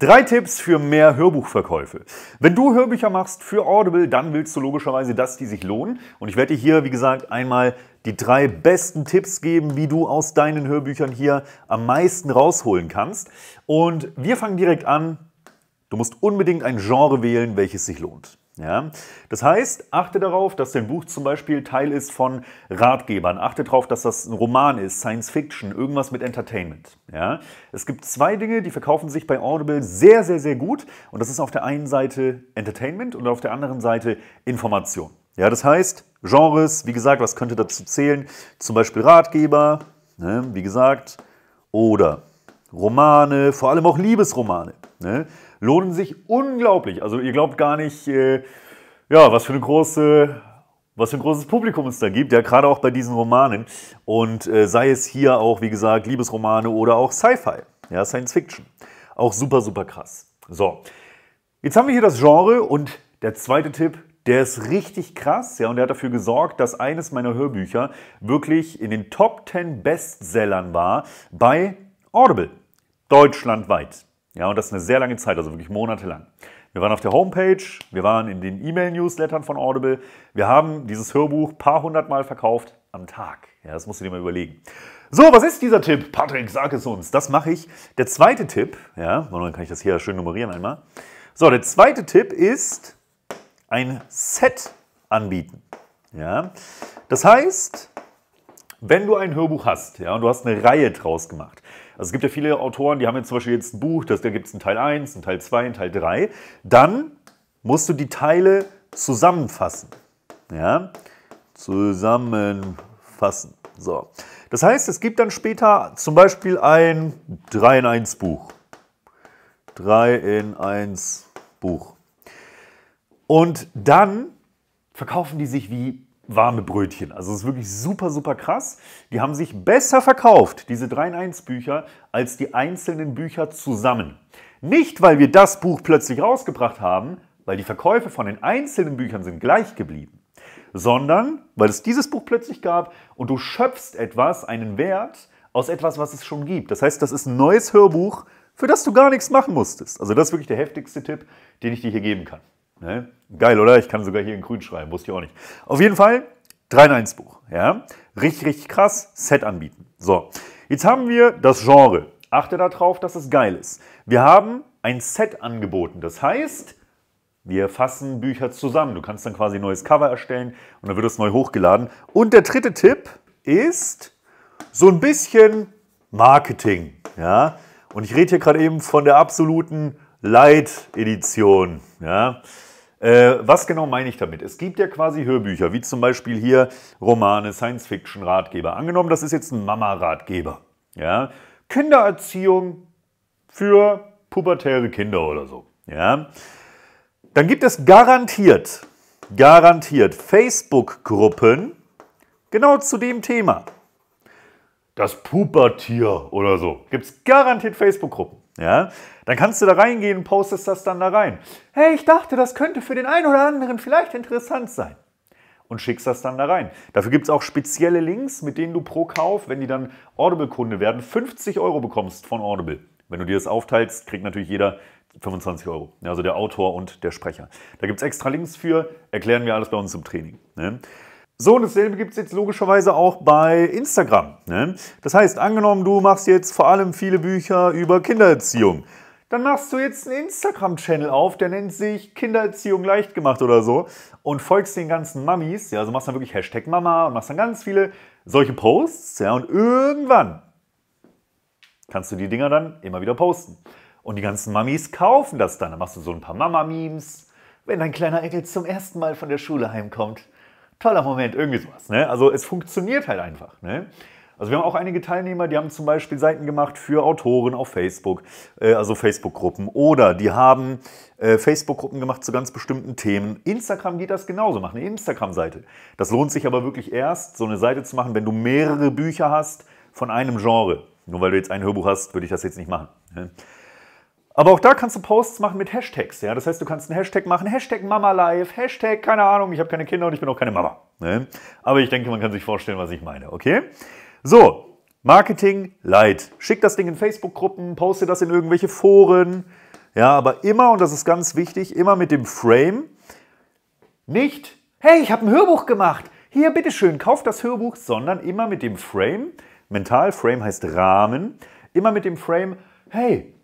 Drei Tipps für mehr Hörbuchverkäufe. Wenn du Hörbücher machst für Audible, dann willst du logischerweise, dass die sich lohnen. Und ich werde dir hier, wie gesagt, einmal die drei besten Tipps geben, wie du aus deinen Hörbüchern hier am meisten rausholen kannst. Und wir fangen direkt an. Du musst unbedingt ein Genre wählen, welches sich lohnt. Ja? Das heißt, achte darauf, dass dein Buch zum Beispiel Teil ist von Ratgebern. Achte darauf, dass das ein Roman ist, Science Fiction, irgendwas mit Entertainment. Ja? Es gibt zwei Dinge, die verkaufen sich bei Audible sehr, sehr, sehr gut. Und das ist auf der einen Seite Entertainment und auf der anderen Seite Information. Ja, das heißt, Genres, wie gesagt, was könnte dazu zählen? Zum Beispiel Ratgeber, ne? wie gesagt, oder Romane, vor allem auch Liebesromane, ne, lohnen sich unglaublich. Also ihr glaubt gar nicht, äh, ja, was für eine große was für ein großes Publikum es da gibt, ja, gerade auch bei diesen Romanen. Und äh, sei es hier auch, wie gesagt, Liebesromane oder auch Sci-Fi, ja, Science Fiction. Auch super, super krass. So, jetzt haben wir hier das Genre und der zweite Tipp, der ist richtig krass, ja, und der hat dafür gesorgt, dass eines meiner Hörbücher wirklich in den Top 10 Bestsellern war bei Audible. Deutschlandweit. Ja, und das ist eine sehr lange Zeit, also wirklich monatelang. Wir waren auf der Homepage, wir waren in den E-Mail-Newslettern von Audible. Wir haben dieses Hörbuch paar hundertmal verkauft am Tag. Ja, das musst du dir mal überlegen. So, was ist dieser Tipp? Patrick, sag es uns. Das mache ich. Der zweite Tipp, ja, oh, dann kann ich das hier schön nummerieren einmal. So, der zweite Tipp ist ein Set anbieten. Ja, das heißt, wenn du ein Hörbuch hast ja, und du hast eine Reihe draus gemacht, also es gibt ja viele Autoren, die haben jetzt zum Beispiel jetzt ein Buch, das, da gibt es einen Teil 1, einen Teil 2, einen Teil 3, dann musst du die Teile zusammenfassen. Ja? Zusammenfassen. So. Das heißt, es gibt dann später zum Beispiel ein 3 in 1 Buch. 3 in 1 Buch. Und dann verkaufen die sich wie warme Brötchen. Also es ist wirklich super, super krass. Die haben sich besser verkauft, diese 3-in-1-Bücher, als die einzelnen Bücher zusammen. Nicht, weil wir das Buch plötzlich rausgebracht haben, weil die Verkäufe von den einzelnen Büchern sind gleich geblieben, sondern weil es dieses Buch plötzlich gab und du schöpfst etwas, einen Wert, aus etwas, was es schon gibt. Das heißt, das ist ein neues Hörbuch, für das du gar nichts machen musstest. Also das ist wirklich der heftigste Tipp, den ich dir hier geben kann. Ne? Geil, oder? Ich kann sogar hier in grün schreiben, wusste ich auch nicht. Auf jeden Fall 3 in 1 Buch. Ja? Richtig, richtig krass, Set anbieten. So, jetzt haben wir das Genre. Achte darauf, dass es geil ist. Wir haben ein Set angeboten. Das heißt, wir fassen Bücher zusammen. Du kannst dann quasi ein neues Cover erstellen und dann wird es neu hochgeladen. Und der dritte Tipp ist so ein bisschen Marketing. Ja? Und ich rede hier gerade eben von der absoluten Light-Edition. Ja? Äh, was genau meine ich damit? Es gibt ja quasi Hörbücher, wie zum Beispiel hier Romane, Science-Fiction-Ratgeber. Angenommen, das ist jetzt ein Mama-Ratgeber. Ja? Kindererziehung für pubertäre Kinder oder so. Ja? Dann gibt es garantiert, garantiert Facebook-Gruppen genau zu dem Thema. Das Pubertier oder so. Gibt es garantiert Facebook-Gruppen. Ja? Dann kannst du da reingehen und postest das dann da rein. Hey, ich dachte, das könnte für den einen oder anderen vielleicht interessant sein. Und schickst das dann da rein. Dafür gibt es auch spezielle Links, mit denen du pro Kauf, wenn die dann Audible-Kunde werden, 50 Euro bekommst von Audible. Wenn du dir das aufteilst, kriegt natürlich jeder 25 Euro. Also der Autor und der Sprecher. Da gibt es extra Links für, erklären wir alles bei uns im Training. Ne? So, und dasselbe gibt es jetzt logischerweise auch bei Instagram. Ne? Das heißt, angenommen, du machst jetzt vor allem viele Bücher über Kindererziehung. Dann machst du jetzt einen Instagram-Channel auf, der nennt sich Kindererziehung leicht gemacht oder so und folgst den ganzen Mamis. Ja, also machst dann wirklich Hashtag Mama und machst dann ganz viele solche Posts. Ja, und irgendwann kannst du die Dinger dann immer wieder posten. Und die ganzen Mamis kaufen das dann. Dann machst du so ein paar Mama-Memes, wenn dein kleiner Enkel zum ersten Mal von der Schule heimkommt toller Moment, irgendwie sowas. Ne? Also es funktioniert halt einfach. Ne? Also wir haben auch einige Teilnehmer, die haben zum Beispiel Seiten gemacht für Autoren auf Facebook, äh, also Facebook-Gruppen. Oder die haben äh, Facebook-Gruppen gemacht zu ganz bestimmten Themen. Instagram geht das genauso, macht eine Instagram-Seite. Das lohnt sich aber wirklich erst, so eine Seite zu machen, wenn du mehrere Bücher hast von einem Genre. Nur weil du jetzt ein Hörbuch hast, würde ich das jetzt nicht machen. Ne? Aber auch da kannst du Posts machen mit Hashtags. Ja? Das heißt, du kannst einen Hashtag machen, Hashtag MamaLife, Hashtag, keine Ahnung, ich habe keine Kinder und ich bin auch keine Mama. Ne? Aber ich denke, man kann sich vorstellen, was ich meine, okay? So, Marketing Light. Schick das Ding in Facebook-Gruppen, poste das in irgendwelche Foren. Ja, aber immer, und das ist ganz wichtig, immer mit dem Frame, nicht, hey, ich habe ein Hörbuch gemacht, hier, bitteschön, kauft das Hörbuch, sondern immer mit dem Frame, mental, Frame heißt Rahmen, immer mit dem Frame, hey,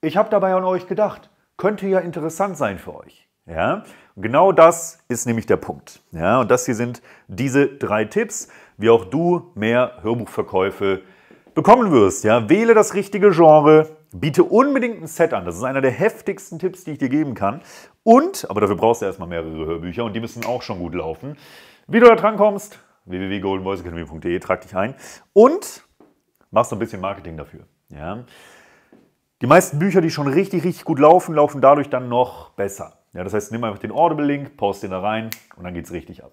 ich habe dabei an euch gedacht. Könnte ja interessant sein für euch. Ja, genau das ist nämlich der Punkt. Ja, und das hier sind diese drei Tipps, wie auch du mehr Hörbuchverkäufe bekommen wirst. Ja, wähle das richtige Genre, biete unbedingt ein Set an. Das ist einer der heftigsten Tipps, die ich dir geben kann. Und, aber dafür brauchst du erstmal mehrere Hörbücher und die müssen auch schon gut laufen. Wie du da drankommst, www.goldenvoiceacademy.de, trag dich ein und machst ein bisschen Marketing dafür. Ja. Die meisten Bücher, die schon richtig, richtig gut laufen, laufen dadurch dann noch besser. Ja, das heißt, nimm einfach den Audible-Link, post den da rein und dann geht's richtig ab.